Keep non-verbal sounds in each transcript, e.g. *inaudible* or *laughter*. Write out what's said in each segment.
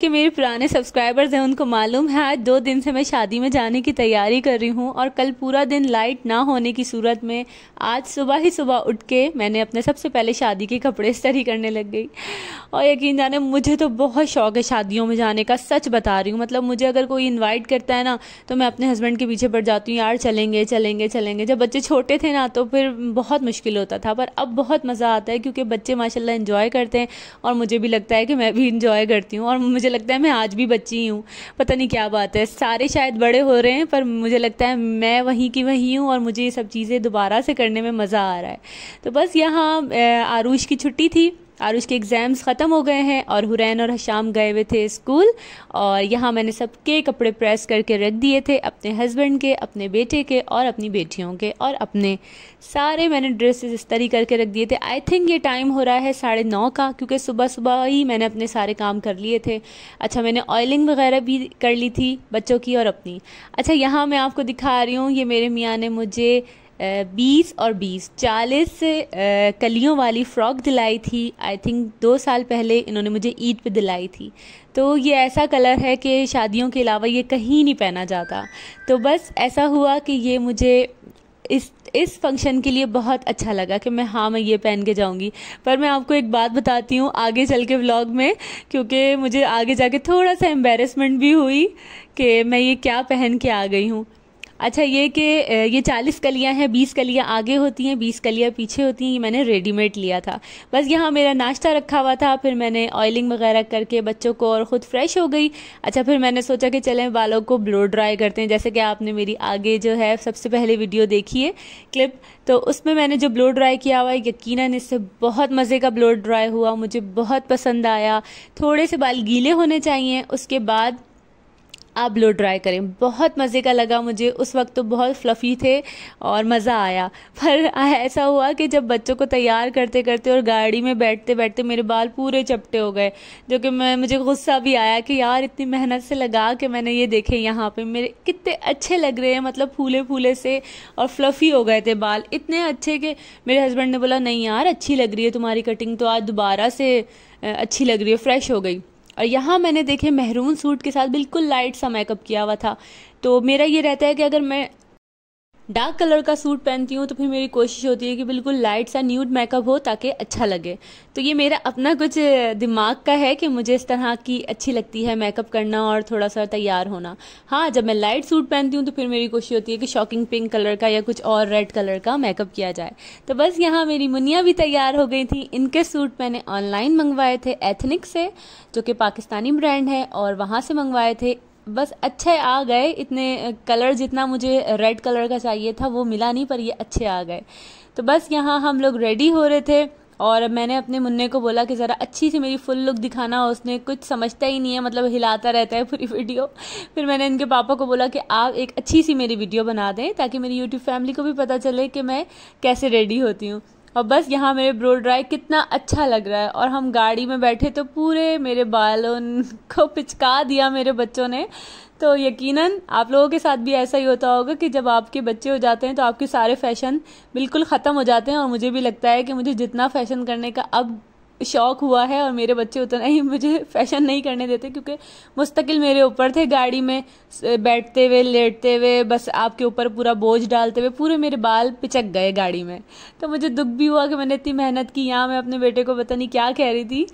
कि मेरे पुराने सब्सक्राइबर्स हैं उनको मालूम है आज दो दिन से मैं शादी में जाने की तैयारी कर रही हूँ और कल पूरा दिन लाइट ना होने की सूरत में आज सुबह ही सुबह उठ के मैंने अपने सबसे पहले शादी के कपड़े इस्तरी करने लग गई और यकीन जाने मुझे तो बहुत शौक है शादियों में जाने का सच बता रही हूँ मतलब मुझे अगर कोई इन्वाइट करता है ना तो मैं अपने हस्बैंड के पीछे पड़ जाती हूँ यार चलेंगे चलेंगे चलेंगे जब बच्चे छोटे थे ना तो फिर बहुत मुश्किल होता था पर अब बहुत मज़ा आता है क्योंकि बच्चे माशाल्लाह इन्जॉय करते हैं और मुझे भी लगता है कि मैं भी इन्जॉय करती हूँ और मुझे मुझे लगता है मैं आज भी बच्ची हूँ पता नहीं क्या बात है सारे शायद बड़े हो रहे हैं पर मुझे लगता है मैं वहीं की वहीं हूँ और मुझे ये सब चीज़ें दोबारा से करने में मज़ा आ रहा है तो बस यहाँ आरूष की छुट्टी थी और उसके एग्ज़ाम्स ख़त्म हो गए हैं और हुरैन और हशाम गए हुए थे स्कूल और यहाँ मैंने सबके कपड़े प्रेस करके रख दिए थे अपने हस्बैंड के अपने बेटे के और अपनी बेटियों के और अपने सारे मैंने ड्रेसेस इस तरी करके रख दिए थे आई थिंक ये टाइम हो रहा है साढ़े नौ का क्योंकि सुबह सुबह ही मैंने अपने सारे काम कर लिए थे अच्छा मैंने ऑयलिंग वगैरह भी कर ली थी बच्चों की और अपनी अच्छा यहाँ मैं आपको दिखा रही हूँ ये मेरे मियाँ ने मुझे बीस और बीस चालीस कलियों वाली फ़्रॉक दिलाई थी आई थिंक दो साल पहले इन्होंने मुझे ईद पे दिलाई थी तो ये ऐसा कलर है कि शादियों के अलावा ये कहीं नहीं पहना जाता तो बस ऐसा हुआ कि ये मुझे इस इस फंक्शन के लिए बहुत अच्छा लगा कि मैं हाँ मैं ये पहन के जाऊंगी पर मैं आपको एक बात बताती हूँ आगे चल के व्लॉग में क्योंकि मुझे आगे जाके थोड़ा सा एम्बेरसमेंट भी हुई कि मैं ये क्या पहन के आ गई हूँ अच्छा ये कि ये चालीस कलियाँ हैं बीस कलियां आगे होती हैं बीस कलियां पीछे होती हैं ये मैंने रेडीमेड लिया था बस यहाँ मेरा नाश्ता रखा हुआ था फिर मैंने ऑयलिंग वगैरह करके बच्चों को और ख़ुद फ्रेश हो गई अच्छा फिर मैंने सोचा कि चलें बालों को ब्लो ड्राई करते हैं जैसे कि आपने मेरी आगे जो है सबसे पहले वीडियो देखी है क्लिप तो उसमें मैंने जो ब्लो ड्राई किया हुआ है यकीन इससे बहुत मज़े का ब्लो ड्राई हुआ मुझे बहुत पसंद आया थोड़े से बाल गीले होने चाहिए उसके बाद आप लो ड्राई करें बहुत मज़े का लगा मुझे उस वक्त तो बहुत फ्लफ़ी थे और मज़ा आया पर *laughs* ऐसा हुआ कि जब बच्चों को तैयार करते करते और गाड़ी में बैठते बैठते मेरे बाल पूरे चपटे हो गए जो कि मैं मुझे गुस्सा भी आया कि यार इतनी मेहनत से लगा कि मैंने ये देखे यहाँ पर मेरे कितने अच्छे लग रहे हैं मतलब फूले फूले से और फ्लफ़ी हो गए थे बाल इतने अच्छे कि मेरे हस्बैंड ने बोला नहीं यार अच्छी लग रही है तुम्हारी कटिंग तो आज दोबारा से अच्छी लग रही है फ्रेश हो गई और यहाँ मैंने देखे महरून सूट के साथ बिल्कुल लाइट सा मेकअप किया हुआ था तो मेरा ये रहता है कि अगर मैं डार्क कलर का सूट पहनती हूँ तो फिर मेरी कोशिश होती है कि बिल्कुल लाइट सा न्यूड मेकअप हो ताकि अच्छा लगे तो ये मेरा अपना कुछ दिमाग का है कि मुझे इस तरह की अच्छी लगती है मेकअप करना और थोड़ा सा तैयार होना हाँ जब मैं लाइट सूट पहनती हूँ तो फिर मेरी कोशिश होती है कि शॉकिंग पिंक कलर का या कुछ और रेड कलर का मेकअप किया जाए तो बस यहाँ मेरी मुनिया भी तैयार हो गई थी इनके सूट मैंने ऑनलाइन मंगवाए थे एथनिक से जो कि पाकिस्तानी ब्रांड है और वहाँ से मंगवाए थे बस अच्छे आ गए इतने कलर जितना मुझे रेड कलर का चाहिए था वो मिला नहीं पर ये अच्छे आ गए तो बस यहाँ हम लोग रेडी हो रहे थे और मैंने अपने मुन्ने को बोला कि ज़रा अच्छी सी मेरी फुल लुक दिखाना उसने कुछ समझता ही नहीं है मतलब हिलाता रहता है पूरी वीडियो फिर मैंने इनके पापा को बोला कि आप एक अच्छी सी मेरी वीडियो बना दें ताकि मेरी यूट्यूब फैमिली को भी पता चले कि मैं कैसे रेडी होती हूँ और बस यहाँ मेरे ब्रो ड्राई कितना अच्छा लग रहा है और हम गाड़ी में बैठे तो पूरे मेरे बालों *laughs* को पिचका दिया मेरे बच्चों ने तो यकीनन आप लोगों के साथ भी ऐसा ही होता होगा कि जब आपके बच्चे हो जाते हैं तो आपके सारे फैशन बिल्कुल ख़त्म हो जाते हैं और मुझे भी लगता है कि मुझे जितना फैशन करने का अब शौक हुआ है और मेरे बच्चे उतना ही मुझे फैशन नहीं करने देते क्योंकि मुस्तकिल मेरे ऊपर थे गाड़ी में बैठते हुए लेटते हुए बस आपके ऊपर पूरा बोझ डालते हुए पूरे मेरे बाल पिचक गए गाड़ी में तो मुझे दुख भी हुआ कि मैंने इतनी मेहनत की यहाँ मैं अपने बेटे को पता नहीं क्या कह रही थी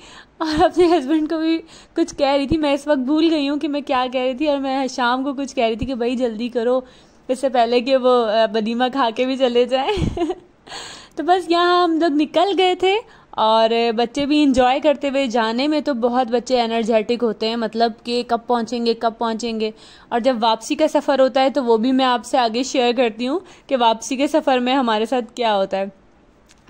और अपने हस्बैंड को भी कुछ कह रही थी मैं इस वक्त भूल गई हूँ कि मैं क्या कह रही थी और मैं शाम को कुछ कह रही थी कि भाई जल्दी करो इससे पहले कि वो बदीमा खा के भी चले जाए *laughs* तो बस यहाँ हम लोग निकल गए थे और बच्चे भी इंजॉय करते हुए जाने में तो बहुत बच्चे एनर्जेटिक होते हैं मतलब कि कब पहुंचेंगे कब पहुंचेंगे और जब वापसी का सफ़र होता है तो वो भी मैं आपसे आगे शेयर करती हूँ कि वापसी के सफ़र में हमारे साथ क्या होता है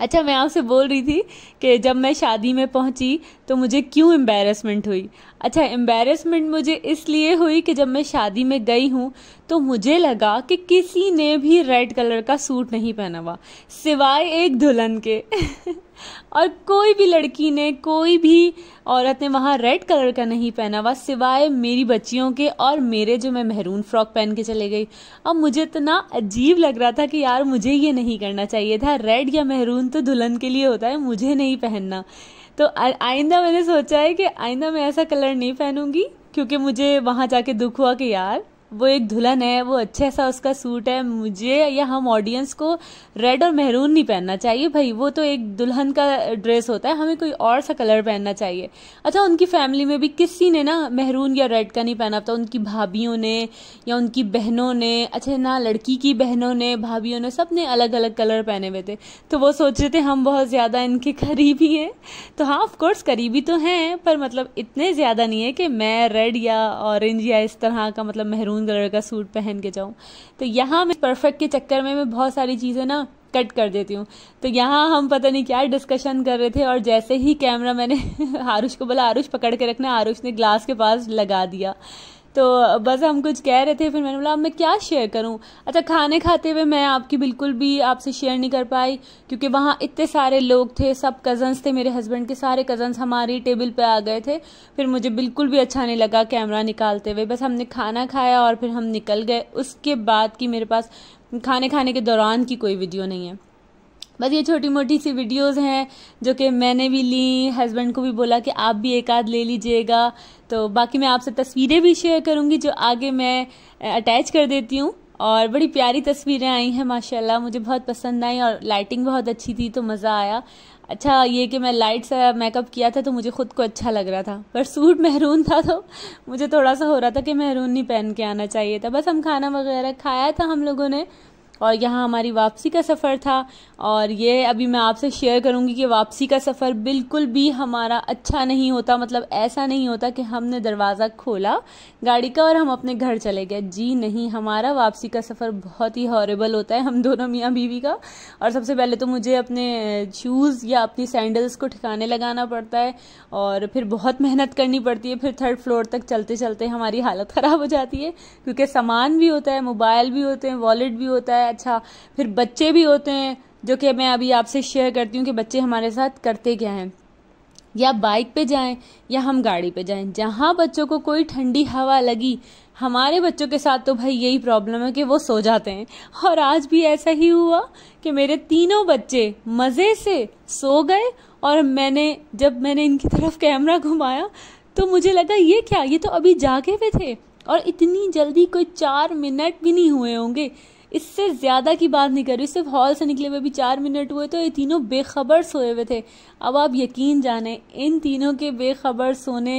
अच्छा मैं आपसे बोल रही थी कि जब मैं शादी में पहुंची तो मुझे क्यों एम्बेरसमेंट हुई अच्छा एम्बेरसमेंट मुझे इसलिए हुई कि जब मैं शादी में गई हूँ तो मुझे लगा कि किसी ने भी रेड कलर का सूट नहीं पहना हुआ सिवाय एक दुल्हन के *laughs* और कोई भी लड़की ने कोई भी औरत ने वहाँ रेड कलर का नहीं पहना हुआ सिवाय मेरी बच्चियों के और मेरे जो मैं महरून फ्रॉक पहन के चले गई अब मुझे इतना अजीब लग रहा था कि यार मुझे ये नहीं करना चाहिए था रेड या महरून तो दुल्हन के लिए होता है मुझे नहीं पहनना तो आइंदा मैंने सोचा है कि आइंदा मैं ऐसा कलर नहीं पहनूंगी क्योंकि मुझे वहाँ जाके दुख हुआ कि यार वो एक दुल्हन है वो अच्छा सा उसका सूट है मुझे या हम ऑडियंस को रेड और मेहरून नहीं पहनना चाहिए भाई वो तो एक दुल्हन का ड्रेस होता है हमें कोई और सा कलर पहनना चाहिए अच्छा उनकी फैमिली में भी किसी ने ना मेहरून या रेड का नहीं पहना था तो उनकी भाभीियों ने या उनकी बहनों ने अच्छा ना लड़की की बहनों ने भाभीियों ने सब ने अलग अलग कलर पहने हुए थे तो वो सोच रहे थे हम बहुत ज़्यादा इनके करीबी हैं तो हाँ ऑफकोर्स करीबी तो हैं पर मतलब इतने ज़्यादा नहीं है कि मैं रेड या ऑरेंज या इस तरह का मतलब मेहरून मैरून कलर का सूट पहन के जाऊँ तो यहाँ मैं परफेक्ट के चक्कर में मैं बहुत सारी चीज़ें ना कट कर देती हूँ तो यहाँ हम पता नहीं क्या डिस्कशन कर रहे थे और जैसे ही कैमरा मैंने *laughs* आरुष को बोला आरुष पकड़ के रखना आरुष ने ग्लास के पास लगा दिया तो बस हम कुछ कह रहे थे फिर मैंने बोला अब मैं क्या शेयर करूँ अच्छा खाने खाते हुए मैं आपकी बिल्कुल भी आपसे शेयर नहीं कर पाई क्योंकि वहाँ इतने सारे लोग थे सब कज़न्स थे मेरे हस्बैंड के सारे कज़न्स हमारी टेबल पर आ गए थे फिर मुझे बिल्कुल भी अच्छा नहीं लगा कैमरा निकालते हुए बस हमने खाना खाया और फिर हम निकल गए उसके बाद की मेरे पास खाने खाने के दौरान की कोई वीडियो नहीं है बस ये छोटी मोटी सी वीडियोस हैं जो कि मैंने भी ली हस्बैंड को भी बोला कि आप भी एक आध ले लीजिएगा तो बाकी मैं आपसे तस्वीरें भी शेयर करूँगी जो आगे मैं अटैच कर देती हूँ और बड़ी प्यारी तस्वीरें आई हैं माशाल्लाह मुझे बहुत पसंद आई और लाइटिंग बहुत अच्छी थी तो मज़ा आया अच्छा ये कि मैं लाइट सा मेकअप किया था तो मुझे खुद को अच्छा लग रहा था पर सूट महरून था तो मुझे थोड़ा सा हो रहा था कि महरून नहीं पहन के आना चाहिए था बस हम खाना वगैरह खाया था हम लोगों ने और यहाँ हमारी वापसी का सफ़र था और ये अभी मैं आपसे शेयर करूँगी कि वापसी का सफ़र बिल्कुल भी हमारा अच्छा नहीं होता मतलब ऐसा नहीं होता कि हमने दरवाज़ा खोला गाड़ी का और हम अपने घर चले गए जी नहीं हमारा वापसी का सफ़र बहुत ही हॉरेबल होता है हम दोनों मियाँ बीवी का और सबसे पहले तो मुझे अपने शूज़ या अपनी सैंडल्स को ठिकाने लगाना पड़ता है और फिर बहुत मेहनत करनी पड़ती है फिर थर्ड फ्लोर तक चलते चलते हमारी हालत ख़राब हो जाती है क्योंकि सामान भी होता है मोबाइल भी होते हैं वॉलेट भी होता है है अच्छा फिर बच्चे भी होते हैं जो कि मैं अभी आपसे शेयर करती हूँ कि बच्चे हमारे साथ करते क्या हैं या बाइक पे जाएं या हम गाड़ी पे जाएं जहाँ बच्चों को कोई ठंडी हवा लगी हमारे बच्चों के साथ तो भाई यही प्रॉब्लम है कि वो सो जाते हैं और आज भी ऐसा ही हुआ कि मेरे तीनों बच्चे मज़े से सो गए और मैंने जब मैंने इनकी तरफ कैमरा घुमाया तो मुझे लगा ये क्या ये तो अभी जागे हुए थे और इतनी जल्दी कोई चार मिनट भी नहीं हुए होंगे इससे ज़्यादा की बात नहीं कर रही सिर्फ हॉल से निकले हुए भी चार मिनट हुए तो ये तीनों बेखबर सोए हुए थे अब आप यकीन जाने इन तीनों के बेखबर सोने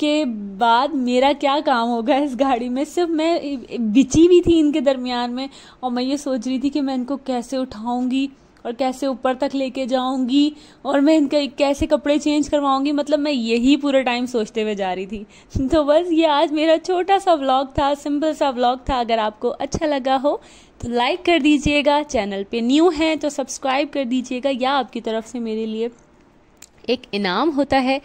के बाद मेरा क्या काम होगा इस गाड़ी में सिर्फ मैं बिची भी थी इनके दरमियान में और मैं ये सोच रही थी कि मैं इनको कैसे उठाऊँगी और कैसे ऊपर तक लेके जाऊंगी और मैं इनके कैसे कपड़े चेंज करवाऊंगी मतलब मैं यही पूरा टाइम सोचते हुए जा रही थी *laughs* तो बस ये आज मेरा छोटा सा व्लॉग था सिंपल सा व्लॉग था अगर आपको अच्छा लगा हो तो लाइक कर दीजिएगा चैनल पे न्यू है तो सब्सक्राइब कर दीजिएगा या आपकी तरफ से मेरे लिए एक इनाम होता है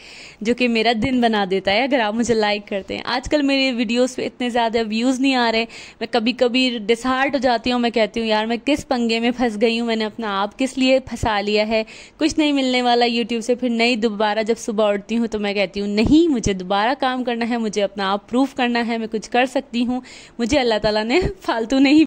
जो कि मेरा दिन बना देता है अगर आप मुझे लाइक करते हैं आजकल मेरे वीडियोस पे इतने ज़्यादा व्यूज़ नहीं आ रहे मैं कभी कभी डिसहार्ट हो जाती हूँ मैं कहती हूँ यार मैं किस पंगे में फंस गई हूँ मैंने अपना आप किस लिए फंसा लिया है कुछ नहीं मिलने वाला यूट्यूब से फिर नई दोबारा जब सुबह उठती हूँ तो मैं कहती हूँ नहीं मुझे दोबारा काम करना है मुझे अपना आप प्रूफ करना है मैं कुछ कर सकती हूँ मुझे अल्लाह तला ने फालतू नहीं